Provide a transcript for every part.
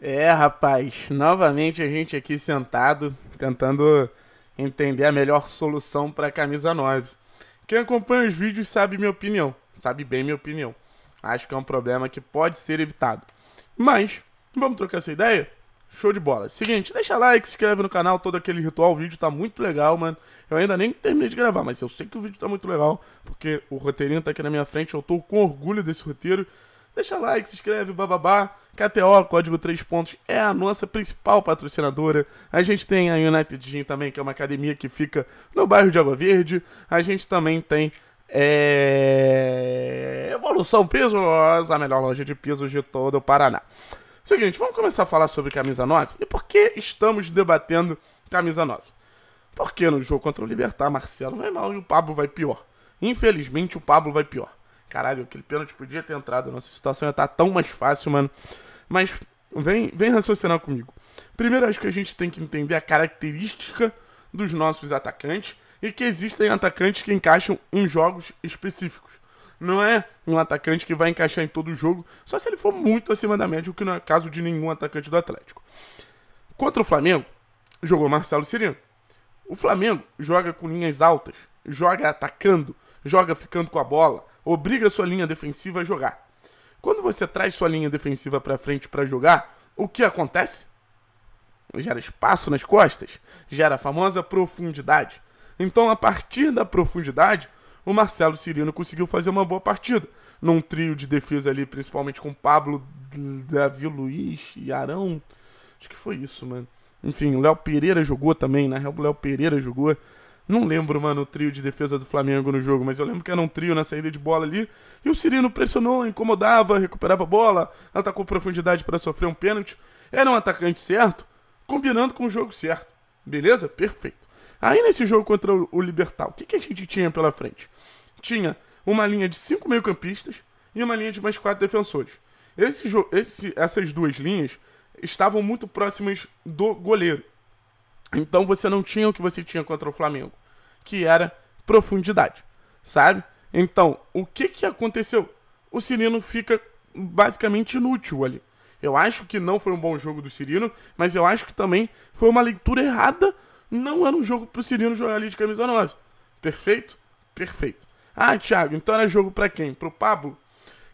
É, rapaz, novamente a gente aqui sentado tentando entender a melhor solução para a camisa 9. Quem acompanha os vídeos sabe minha opinião, sabe bem minha opinião. Acho que é um problema que pode ser evitado. Mas, vamos trocar essa ideia? Show de bola. Seguinte, deixa like, se inscreve no canal, todo aquele ritual, o vídeo tá muito legal, mano. Eu ainda nem terminei de gravar, mas eu sei que o vídeo tá muito legal, porque o roteirinho tá aqui na minha frente, eu tô com orgulho desse roteiro. Deixa like, se inscreve, bababá. KTO, código 3 pontos, é a nossa principal patrocinadora. A gente tem a United Gym também, que é uma academia que fica no bairro de Água Verde. A gente também tem é... Evolução Pisos, a melhor loja de pisos de todo o Paraná. Seguinte, vamos começar a falar sobre camisa 9 e por que estamos debatendo camisa 9. Porque no jogo contra o Libertar, Marcelo vai mal e o Pablo vai pior. Infelizmente, o Pablo vai pior. Caralho, aquele pênalti podia ter entrado. Nossa situação ia estar tá tão mais fácil, mano. Mas vem, vem raciocinar comigo. Primeiro, acho que a gente tem que entender a característica dos nossos atacantes e que existem atacantes que encaixam em jogos específicos. Não é um atacante que vai encaixar em todo jogo, só se ele for muito acima da média, o que não é caso de nenhum atacante do Atlético. Contra o Flamengo, jogou Marcelo Cirino. O Flamengo joga com linhas altas, joga atacando, joga ficando com a bola, obriga sua linha defensiva a jogar. Quando você traz sua linha defensiva para frente para jogar, o que acontece? Gera espaço nas costas, gera a famosa profundidade. Então, a partir da profundidade, o Marcelo Cirino conseguiu fazer uma boa partida. Num trio de defesa ali, principalmente com Pablo, Davi Luiz e Arão. Acho que foi isso, mano. Enfim, o Léo Pereira jogou também, na né? real, o Léo Pereira jogou. Não lembro, mano, o trio de defesa do Flamengo no jogo, mas eu lembro que era um trio na saída de bola ali. E o Cirino pressionou, incomodava, recuperava a bola, atacou profundidade para sofrer um pênalti. Era um atacante certo, combinando com o jogo certo. Beleza? Perfeito. Aí nesse jogo contra o Libertar, o que, que a gente tinha pela frente? Tinha uma linha de cinco meio-campistas e uma linha de mais quatro defensores. Esse, esse, essas duas linhas estavam muito próximas do goleiro. Então você não tinha o que você tinha contra o Flamengo, que era profundidade, sabe? Então, o que que aconteceu? O Cirino fica basicamente inútil ali. Eu acho que não foi um bom jogo do Cirino, mas eu acho que também foi uma leitura errada. Não era um jogo pro Cirino jogar ali de camisa 9. Perfeito? Perfeito. Ah, Thiago, então era jogo para quem? Pro Pablo?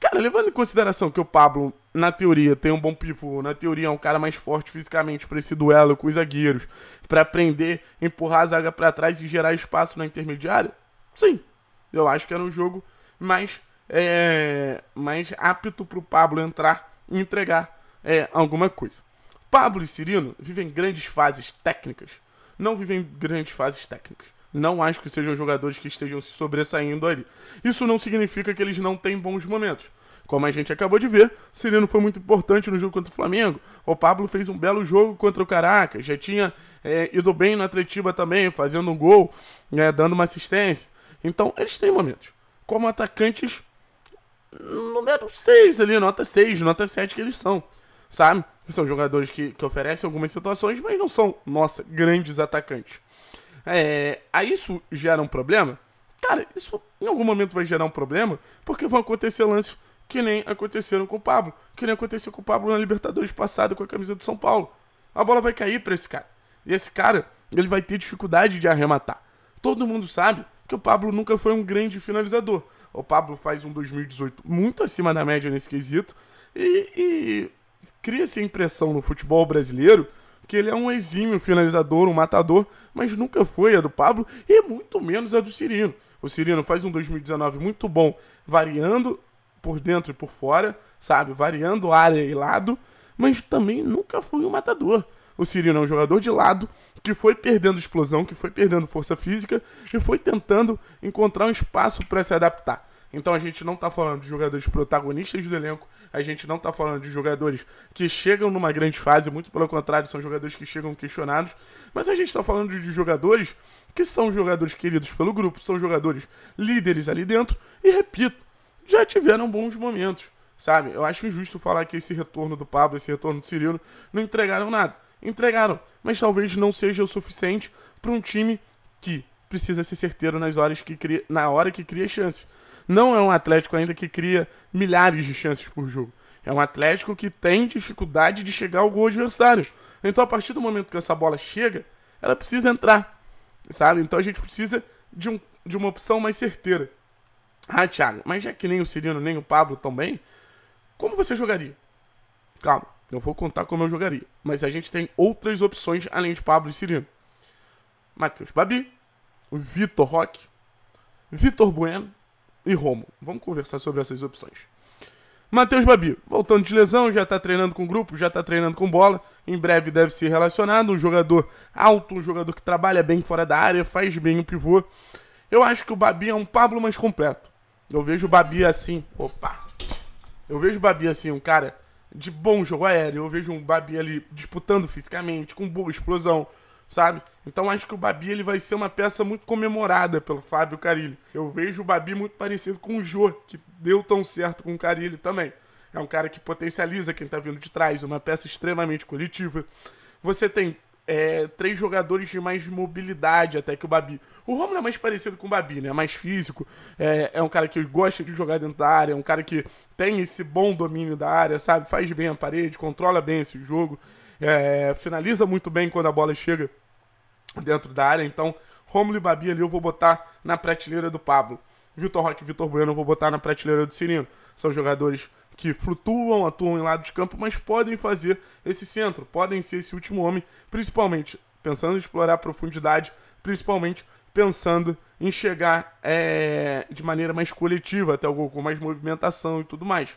Cara, levando em consideração que o Pablo, na teoria, tem um bom pivô, na teoria é um cara mais forte fisicamente para esse duelo com os zagueiros, para aprender empurrar a zaga para trás e gerar espaço na intermediária, sim, eu acho que era um jogo mais, é, mais apto para o Pablo entrar e entregar é, alguma coisa. Pablo e Cirino vivem grandes fases técnicas, não vivem grandes fases técnicas. Não acho que sejam jogadores que estejam se sobressaindo ali. Isso não significa que eles não têm bons momentos. Como a gente acabou de ver, Sereno foi muito importante no jogo contra o Flamengo. O Pablo fez um belo jogo contra o Caracas. Já tinha é, ido bem na Atletiba também, fazendo um gol, né, dando uma assistência. Então, eles têm momentos. Como atacantes, número 6 ali, nota 6, nota 7 que eles são, sabe? São jogadores que, que oferecem algumas situações, mas não são, nossa, grandes atacantes. É, aí isso gera um problema? Cara, isso em algum momento vai gerar um problema, porque vão acontecer lances que nem aconteceram com o Pablo, que nem aconteceu com o Pablo na Libertadores passada com a camisa do São Paulo. A bola vai cair para esse cara. E esse cara, ele vai ter dificuldade de arrematar. Todo mundo sabe que o Pablo nunca foi um grande finalizador. O Pablo faz um 2018 muito acima da média nesse quesito e, e cria-se a impressão no futebol brasileiro que ele é um exímio finalizador, um matador, mas nunca foi a do Pablo e muito menos a do Cirino. O Cirino faz um 2019 muito bom, variando por dentro e por fora, sabe? Variando área e lado, mas também nunca foi um matador. O Cirino é um jogador de lado que foi perdendo explosão, que foi perdendo força física e foi tentando encontrar um espaço para se adaptar. Então a gente não está falando de jogadores protagonistas do elenco, a gente não está falando de jogadores que chegam numa grande fase, muito pelo contrário, são jogadores que chegam questionados, mas a gente está falando de jogadores que são jogadores queridos pelo grupo, são jogadores líderes ali dentro e, repito, já tiveram bons momentos, sabe? Eu acho injusto falar que esse retorno do Pablo, esse retorno do Cirilo, não entregaram nada. Entregaram, mas talvez não seja o suficiente para um time que precisa ser certeiro nas horas que cria, na hora que cria chances. Não é um Atlético ainda que cria milhares de chances por jogo. É um Atlético que tem dificuldade de chegar ao gol adversário. Então, a partir do momento que essa bola chega, ela precisa entrar, sabe? Então, a gente precisa de, um, de uma opção mais certeira. Ah, Thiago, mas já que nem o Cirino, nem o Pablo também, como você jogaria? Calma, eu vou contar como eu jogaria. Mas a gente tem outras opções além de Pablo e Cirino. Matheus Babi, Vitor Roque, Vitor Bueno e Romo. Vamos conversar sobre essas opções. Matheus Babi, voltando de lesão, já está treinando com grupo, já está treinando com bola, em breve deve ser relacionado, um jogador alto, um jogador que trabalha bem fora da área, faz bem o pivô. Eu acho que o Babi é um Pablo mais completo. Eu vejo o Babi assim, opa. Eu vejo o Babi assim, um cara de bom jogo aéreo, eu vejo um Babi ali disputando fisicamente, com boa explosão, sabe? Então acho que o Babi ele vai ser uma peça muito comemorada pelo Fábio Carilli. Eu vejo o Babi muito parecido com o Jô, que deu tão certo com o Carilli também. É um cara que potencializa quem tá vindo de trás, uma peça extremamente coletiva. Você tem é, três jogadores de mais mobilidade até que o Babi. O Romulo é mais parecido com o Babi, né? É mais físico, é, é, um cara que gosta de jogar dentro da área, é um cara que tem esse bom domínio da área, sabe? Faz bem a parede, controla bem esse jogo é, finaliza muito bem quando a bola chega dentro da área. Então, Romulo e Babi ali eu vou botar na prateleira do Pablo. Vitor Roque e Vitor Bueno eu vou botar na prateleira do Cirino. São jogadores que flutuam, atuam em lado de campo, mas podem fazer esse centro, podem ser esse último homem, principalmente pensando em explorar a profundidade, principalmente pensando em chegar é, de maneira mais coletiva até o gol, com mais movimentação e tudo mais.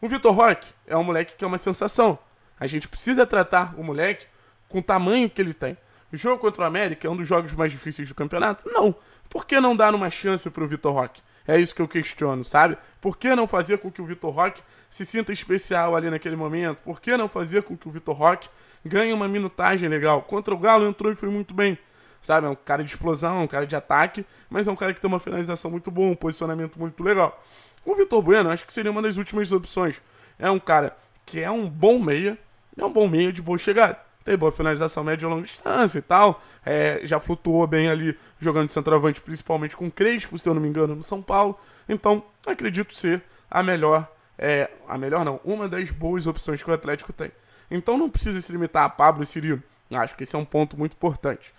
O Vitor Roque é um moleque que é uma sensação. A gente precisa tratar o moleque com o tamanho que ele tem. O jogo contra o América é um dos jogos mais difíceis do campeonato? Não. Por que não dar uma chance para o Vitor Roque? É isso que eu questiono, sabe? Por que não fazer com que o Vitor Roque se sinta especial ali naquele momento? Por que não fazer com que o Vitor Roque ganhe uma minutagem legal? Contra o Galo entrou e foi muito bem. Sabe, é um cara de explosão, um cara de ataque, mas é um cara que tem uma finalização muito boa, um posicionamento muito legal. O Vitor Bueno, acho que seria uma das últimas opções. É um cara que é um bom meia, é um bom meia de boa chegada. Tem boa finalização média e longa distância e tal. É, já flutuou bem ali jogando de centroavante, principalmente com Crespo, se eu não me engano, no São Paulo. Então, acredito ser a melhor, é, a melhor não, uma das boas opções que o Atlético tem. Então não precisa se limitar a Pablo e Cirilo. Acho que esse é um ponto muito importante.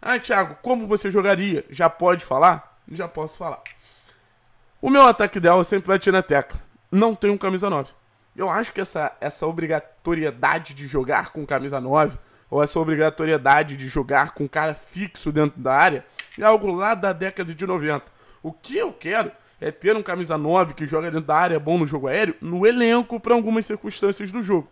Ah, Thiago, como você jogaria? Já pode falar? Já posso falar. O meu ataque ideal é sempre bate na tecla. Não tenho camisa 9. Eu acho que essa, essa obrigatoriedade de jogar com camisa 9, ou essa obrigatoriedade de jogar com cara fixo dentro da área, é algo lá da década de 90. O que eu quero é ter um camisa 9 que joga dentro da área bom no jogo aéreo no elenco para algumas circunstâncias do jogo.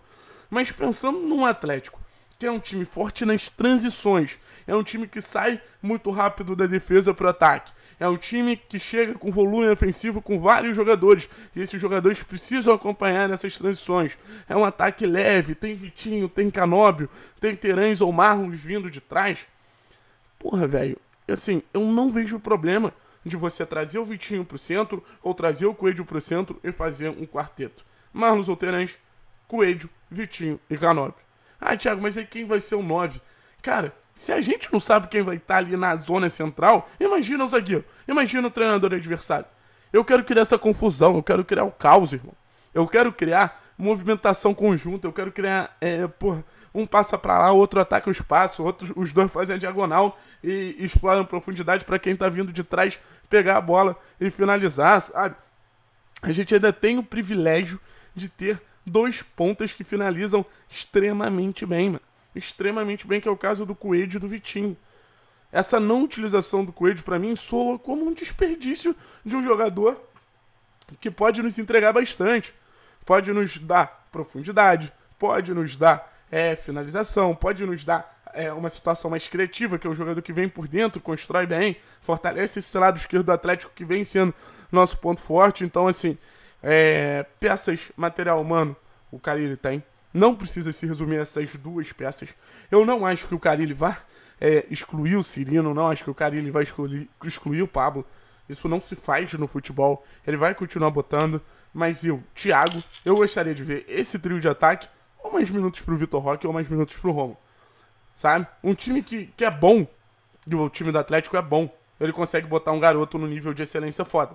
Mas pensando num Atlético que é um time forte nas transições, é um time que sai muito rápido da defesa para o ataque, é um time que chega com volume ofensivo com vários jogadores e esses jogadores precisam acompanhar nessas transições. É um ataque leve, tem Vitinho, tem Canóbio, tem Terãs ou Marlos vindo de trás. Porra, velho, assim, eu não vejo problema de você trazer o Vitinho para o centro ou trazer o Coelho para o centro e fazer um quarteto. Marlos Terãs, Coelho, Vitinho e Canóbio. Ah, Thiago, mas aí é quem vai ser o 9? Cara, se a gente não sabe quem vai estar tá ali na zona central, imagina o zagueiro, imagina o treinador adversário. Eu quero criar essa confusão, eu quero criar o caos, irmão. Eu quero criar movimentação conjunta, eu quero criar, é, porra, um passa para lá, outro ataca o espaço, outros os dois fazem a diagonal e, e exploram profundidade para quem tá vindo de trás pegar a bola e finalizar, sabe? A gente ainda tem o privilégio de ter dois pontas que finalizam extremamente bem, mano. Extremamente bem, que é o caso do Coelho e do Vitinho. Essa não utilização do Coelho, para mim, soa como um desperdício de um jogador que pode nos entregar bastante. Pode nos dar profundidade, pode nos dar é, finalização, pode nos dar é, uma situação mais criativa, que é o jogador que vem por dentro, constrói bem, fortalece esse lado esquerdo do Atlético que vem sendo nosso ponto forte. Então, assim, é, peças, material humano, o Carilli tem. Não precisa se resumir a essas duas peças. Eu não acho que o Carilli vá é, excluir o Cirino, não acho que o Carilli vai excluir, excluir o Pablo. Isso não se faz no futebol. Ele vai continuar botando. Mas eu, Thiago, eu gostaria de ver esse trio de ataque ou mais minutos pro Vitor Roque ou mais minutos pro Romo. Sabe? Um time que, que é bom, e o time do Atlético é bom. Ele consegue botar um garoto no nível de excelência foda.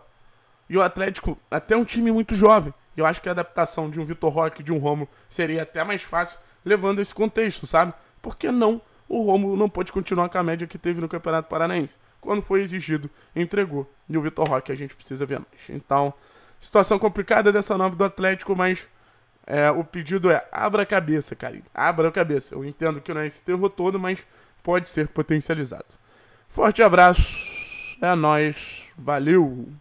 E o Atlético, até um time muito jovem. Eu acho que a adaptação de um Vitor Roque, de um Romulo, seria até mais fácil levando esse contexto, sabe? Por que não o Romulo não pode continuar com a média que teve no Campeonato Paranaense? Quando foi exigido, entregou. E o Vitor Roque a gente precisa ver mais. Então, situação complicada dessa nova do Atlético, mas é, o pedido é abra a cabeça, cara. Abra a cabeça. Eu entendo que não é esse terror todo, mas pode ser potencializado. Forte abraço. É nóis. Valeu!